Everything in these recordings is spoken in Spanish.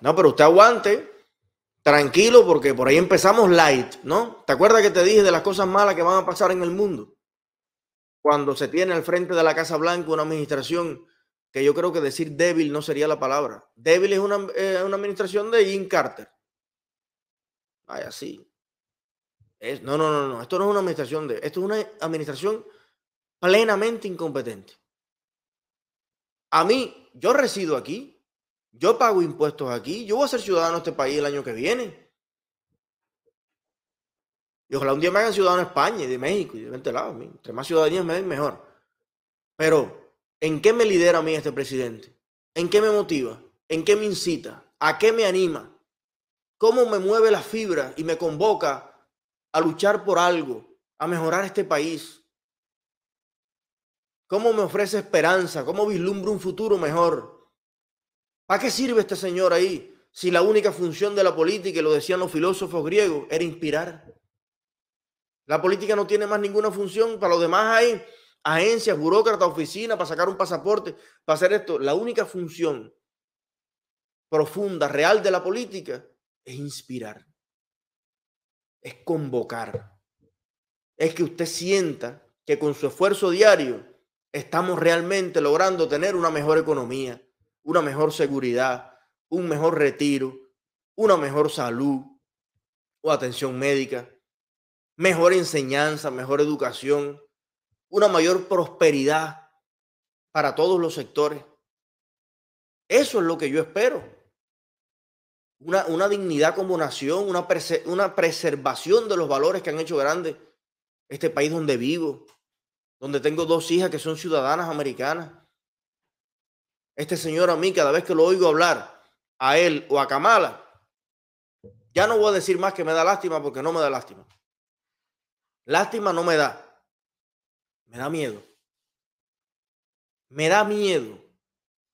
No, pero usted aguante. Tranquilo, porque por ahí empezamos light, ¿no? ¿Te acuerdas que te dije de las cosas malas que van a pasar en el mundo? Cuando se tiene al frente de la Casa Blanca una administración que yo creo que decir débil no sería la palabra. Débil es una, eh, administración de Jim Carter. Vaya, así Es, no, no, no, no. Esto no es una administración de. Esto es una administración plenamente incompetente. A mí, yo resido aquí, yo pago impuestos aquí, yo voy a ser ciudadano de este país el año que viene. Y ojalá un día me hagan ciudadano de España y de México y de 20 este lados. Entre más ciudadanías me den, mejor. Pero, ¿en qué me lidera a mí este presidente? ¿En qué me motiva? ¿En qué me incita? ¿A qué me anima? ¿Cómo me mueve la fibra y me convoca a luchar por algo, a mejorar este país? ¿Cómo me ofrece esperanza? ¿Cómo vislumbro un futuro mejor? ¿Para qué sirve este señor ahí si la única función de la política, y lo decían los filósofos griegos, era inspirar? La política no tiene más ninguna función. Para los demás hay agencias, burócratas, oficinas para sacar un pasaporte, para hacer esto. La única función profunda, real de la política es inspirar, es convocar, es que usted sienta que con su esfuerzo diario estamos realmente logrando tener una mejor economía, una mejor seguridad, un mejor retiro, una mejor salud o atención médica, mejor enseñanza, mejor educación, una mayor prosperidad para todos los sectores. Eso es lo que yo espero. Una, una dignidad como nación, una, una preservación de los valores que han hecho grande este país donde vivo, donde tengo dos hijas que son ciudadanas americanas este señor a mí, cada vez que lo oigo hablar a él o a Kamala, ya no voy a decir más que me da lástima porque no me da lástima. Lástima no me da. Me da miedo. Me da miedo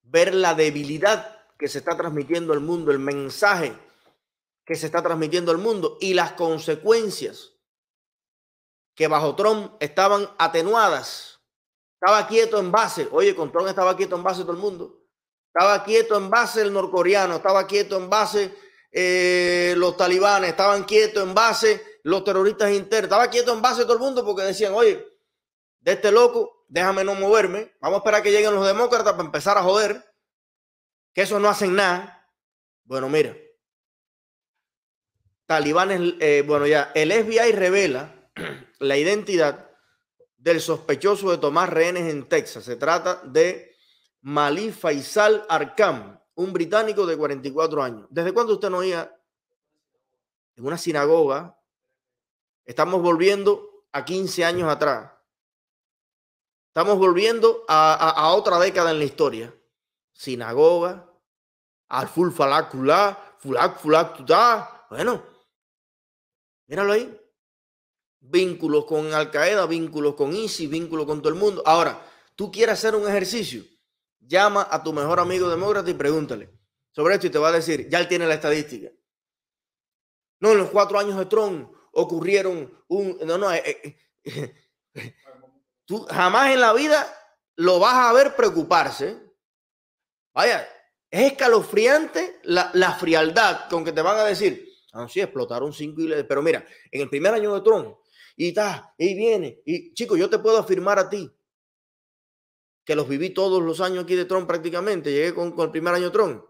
ver la debilidad que se está transmitiendo al mundo, el mensaje que se está transmitiendo al mundo y las consecuencias que bajo Trump estaban atenuadas. Estaba quieto en base. Oye, con Trump estaba quieto en base todo el mundo. Estaba quieto en base el norcoreano, estaba quieto en base eh, los talibanes, estaban quietos en base los terroristas internos, estaba quieto en base todo el mundo porque decían, oye, de este loco, déjame no moverme, vamos a esperar que lleguen los demócratas para empezar a joder, que eso no hacen nada. Bueno, mira, talibanes, eh, bueno, ya, el FBI revela la identidad del sospechoso de tomar rehenes en Texas. Se trata de Malí Faisal Arkam, un británico de 44 años. ¿Desde cuándo usted no oía en una sinagoga? Estamos volviendo a 15 años atrás. Estamos volviendo a, otra década en la historia. Sinagoga, al full fulak fulak Bueno, míralo ahí. Vínculos con Al Qaeda, vínculos con ISIS, vínculos con todo el mundo. Ahora, tú quieres hacer un ejercicio Llama a tu mejor amigo demócrata y pregúntale sobre esto y te va a decir, ya él tiene la estadística. No, en los cuatro años de Trump ocurrieron un... No, no, eh, eh, tú jamás en la vida lo vas a ver preocuparse. Vaya, es escalofriante la, frialdad con que te van a decir, ah, explotaron cinco y pero mira, en el primer año de Trump, y está, y viene, y chico, yo te puedo afirmar a ti, que los viví todos los años aquí de Trump prácticamente, llegué con, el primer año Trump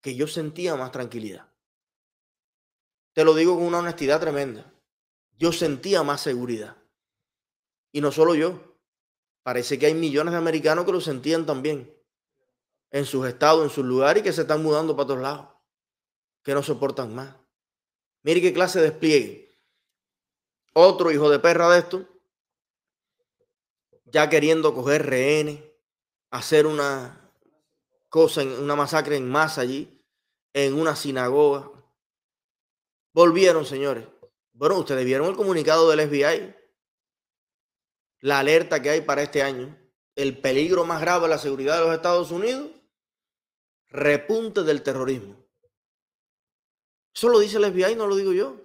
que yo sentía más tranquilidad. Te lo digo con una honestidad tremenda. Yo sentía más seguridad. Y no solo yo. Parece que hay millones de americanos que lo sentían también. En sus estados, en sus lugares y que se están mudando para todos lados. Que no soportan más. Mire qué clase de despliegue. Otro hijo de perra de esto ya queriendo coger rehenes, hacer una cosa, una masacre en masa allí, en una sinagoga. Volvieron, señores. Bueno, ustedes vieron el comunicado del FBI, la alerta que hay para este año, el peligro más grave de la seguridad de los Estados Unidos, repunte del terrorismo. Eso lo dice el FBI, no lo digo yo.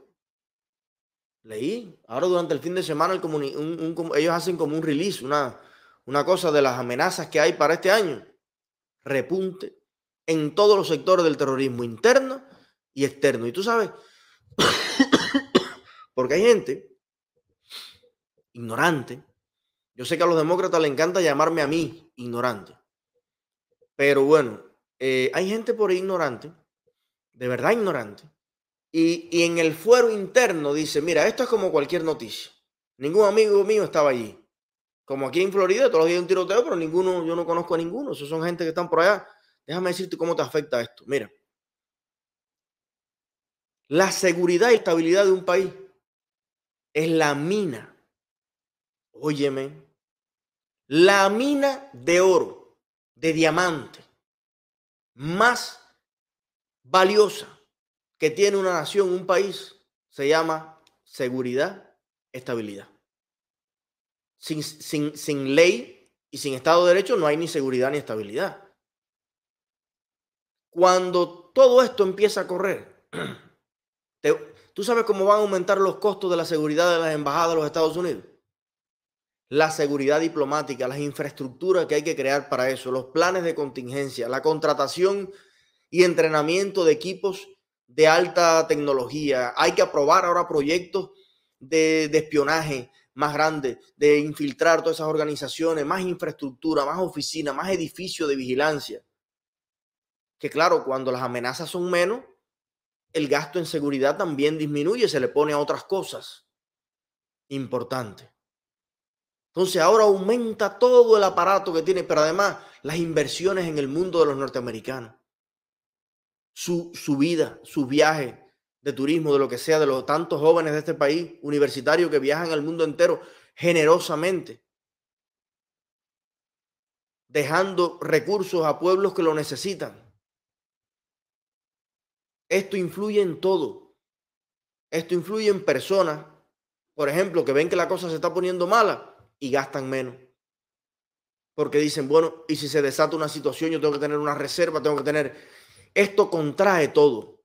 Leí, ahora durante el fin de semana el ellos hacen como un release, una, una cosa de las amenazas que hay para este año. Repunte en todos los sectores del terrorismo interno y externo. Y tú sabes, porque hay gente ignorante. Yo sé que a los demócratas les encanta llamarme a mí ignorante. Pero bueno, eh, hay gente por ahí ignorante, de verdad ignorante, y, en el fuero interno dice, mira, esto es como cualquier noticia. Ningún amigo mío estaba allí. Como aquí en Florida, todos los días hay un tiroteo, pero ninguno, yo no conozco a ninguno. Esos son gente que están por allá. Déjame decirte cómo te afecta esto. Mira, la seguridad y estabilidad de un país es la mina. Óyeme, la mina de oro, de diamante, más valiosa que tiene una nación, un país, se llama seguridad, estabilidad. Sin, ley y sin Estado de Derecho no hay ni seguridad ni estabilidad. Cuando todo esto empieza a correr, ¿tú sabes cómo van a aumentar los costos de la seguridad de las embajadas de los Estados Unidos? la seguridad diplomática, las infraestructuras que hay que crear para eso, los planes de contingencia, la contratación y entrenamiento de equipos de alta tecnología, hay que aprobar ahora proyectos de, espionaje más grandes, de infiltrar todas esas organizaciones, más infraestructura, más oficina, más edificios de vigilancia. Que claro, cuando las amenazas son menos, el gasto en seguridad también disminuye, se le pone a otras cosas. importantes. Entonces ahora aumenta todo el aparato que tiene, pero además las inversiones en el mundo de los norteamericanos su, vida, su viaje de turismo, de lo que sea, de los tantos jóvenes de este país, universitarios que viajan al mundo entero generosamente, dejando recursos a pueblos que lo necesitan. Esto influye en todo. Esto influye en personas, por ejemplo, que ven que la cosa se está poniendo mala y gastan menos. Porque dicen, bueno, y si se desata una situación, yo tengo que tener una reserva, tengo que tener esto contrae todo.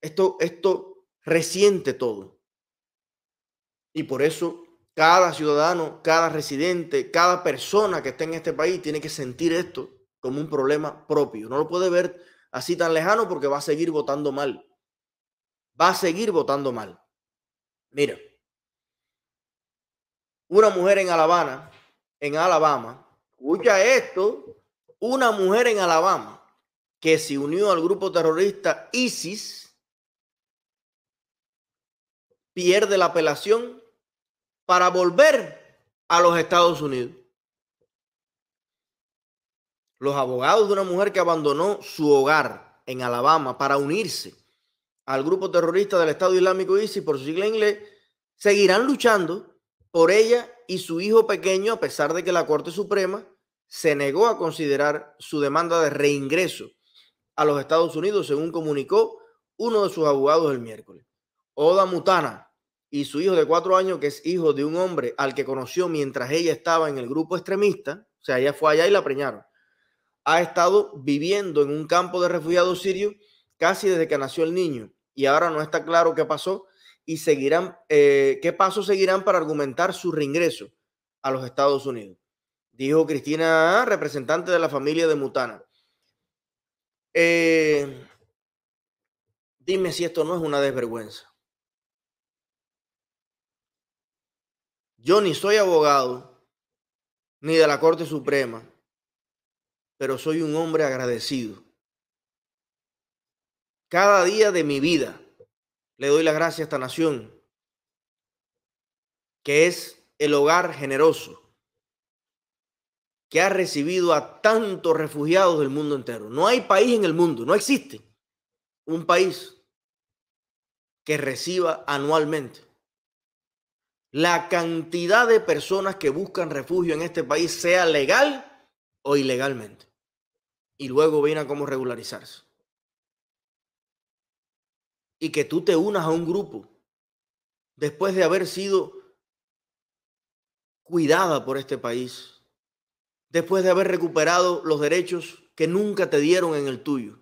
Esto, esto resiente todo. Y por eso cada ciudadano, cada residente, cada persona que esté en este país tiene que sentir esto como un problema propio. No lo puede ver así tan lejano porque va a seguir votando mal. Va a seguir votando mal. Mira, una mujer en Alabama, en Alabama, escucha esto, una mujer en Alabama que se unió al grupo terrorista ISIS, pierde la apelación para volver a los Estados Unidos. Los abogados de una mujer que abandonó su hogar en Alabama para unirse al grupo terrorista del Estado Islámico ISIS por su sigla inglés, seguirán luchando por ella y su hijo pequeño a pesar de que la Corte Suprema se negó a considerar su demanda de reingreso a los Estados Unidos, según comunicó uno de sus abogados el miércoles. Oda Mutana y su hijo de cuatro años, que es hijo de un hombre al que conoció mientras ella estaba en el grupo extremista, o sea, ella fue allá y la preñaron, ha estado viviendo en un campo de refugiados sirios casi desde que nació el niño y ahora no está claro qué pasó y seguirán, eh, qué pasos seguirán para argumentar su reingreso a los Estados Unidos. Dijo Cristina, representante de la familia de Mutana. Eh, dime si esto no es una desvergüenza. Yo ni soy abogado, ni de la Corte Suprema, pero soy un hombre agradecido. Cada día de mi vida le doy las gracias a esta nación, que es el hogar generoso que ha recibido a tantos refugiados del mundo entero. No hay país en el mundo, no existe un país que reciba anualmente la cantidad de personas que buscan refugio en este país, sea legal o ilegalmente. Y luego viene a cómo regularizarse. Y que tú te unas a un grupo después de haber sido cuidada por este país, después de haber recuperado los derechos que nunca te dieron en el tuyo,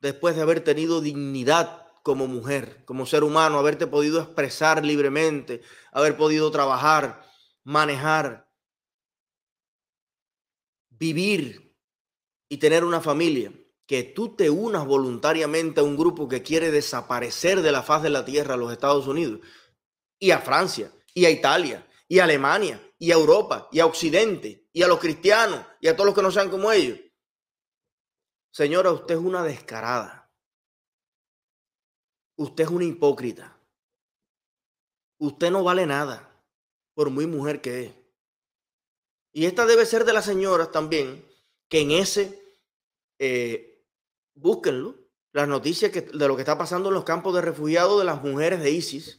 después de haber tenido dignidad como mujer, como ser humano, haberte podido expresar libremente, haber podido trabajar, manejar, vivir y tener una familia, que tú te unas voluntariamente a un grupo que quiere desaparecer de la faz de la tierra a los Estados Unidos y a Francia y a Italia y a Alemania y a Europa y a Occidente y a los cristianos y a todos los que no sean como ellos. Señora, usted es una descarada. Usted es una hipócrita. Usted no vale nada, por muy mujer que es. Y esta debe ser de las señoras también, que en ese, eh, búsquenlo, las noticias que, de lo que está pasando en los campos de refugiados de las mujeres de ISIS.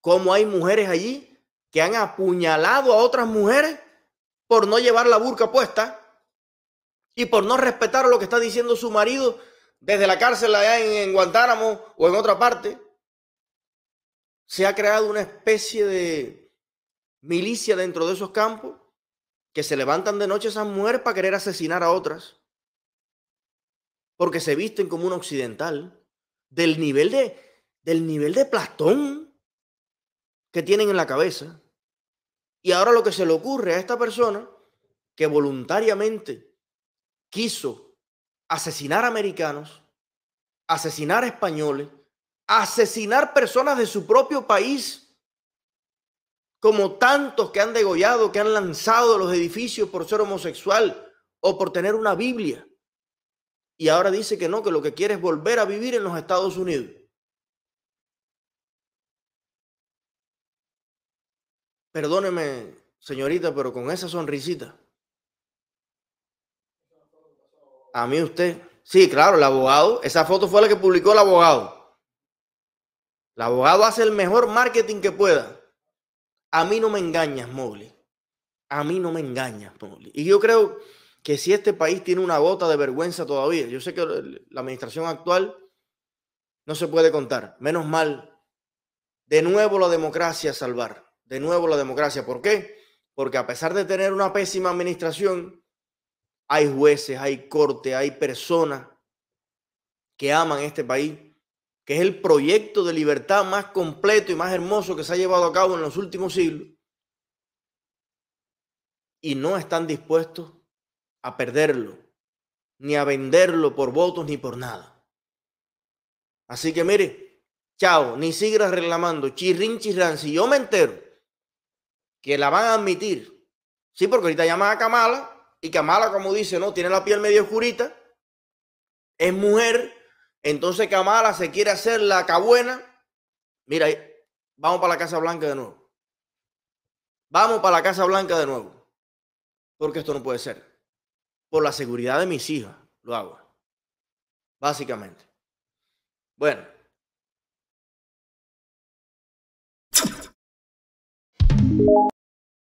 Cómo hay mujeres allí que han apuñalado a otras mujeres por no llevar la burca puesta y por no respetar lo que está diciendo su marido desde la cárcel allá en, Guantánamo o en otra parte, se ha creado una especie de milicia dentro de esos campos que se levantan de noche esas mujeres para querer asesinar a otras, porque se visten como un occidental, del nivel de, del nivel de plastón que tienen en la cabeza. Y ahora lo que se le ocurre a esta persona que voluntariamente quiso asesinar americanos, asesinar españoles, asesinar personas de su propio país, como tantos que han degollado, que han lanzado los edificios por ser homosexual o por tener una Biblia. Y ahora dice que no, que lo que quiere es volver a vivir en los Estados Unidos. Perdóneme, señorita, pero con esa sonrisita. A mí usted. Sí, claro, el abogado. Esa foto fue la que publicó el abogado. El abogado hace el mejor marketing que pueda. A mí no me engañas, Mowgli. A mí no me engañas, Mobley. Y yo creo que si este país tiene una bota de vergüenza todavía, yo sé que la administración actual no se puede contar. Menos mal, de nuevo la democracia a salvar de nuevo la democracia. ¿Por qué? Porque a pesar de tener una pésima administración, hay jueces, hay corte, hay personas que aman este país, que es el proyecto de libertad más completo y más hermoso que se ha llevado a cabo en los últimos siglos, y no están dispuestos a perderlo, ni a venderlo por votos ni por nada. Así que mire, chao, ni sigas reclamando, chirrin chirran, si yo me entero que la van a admitir. Sí, porque ahorita llaman a Kamala y Kamala, como dice, no, tiene la piel medio oscurita, es mujer, entonces Kamala se quiere hacer la cabuena. Mira, vamos para la Casa Blanca de nuevo. Vamos para la Casa Blanca de nuevo. Porque esto no puede ser. Por la seguridad de mis hijas, lo hago. Básicamente. Bueno.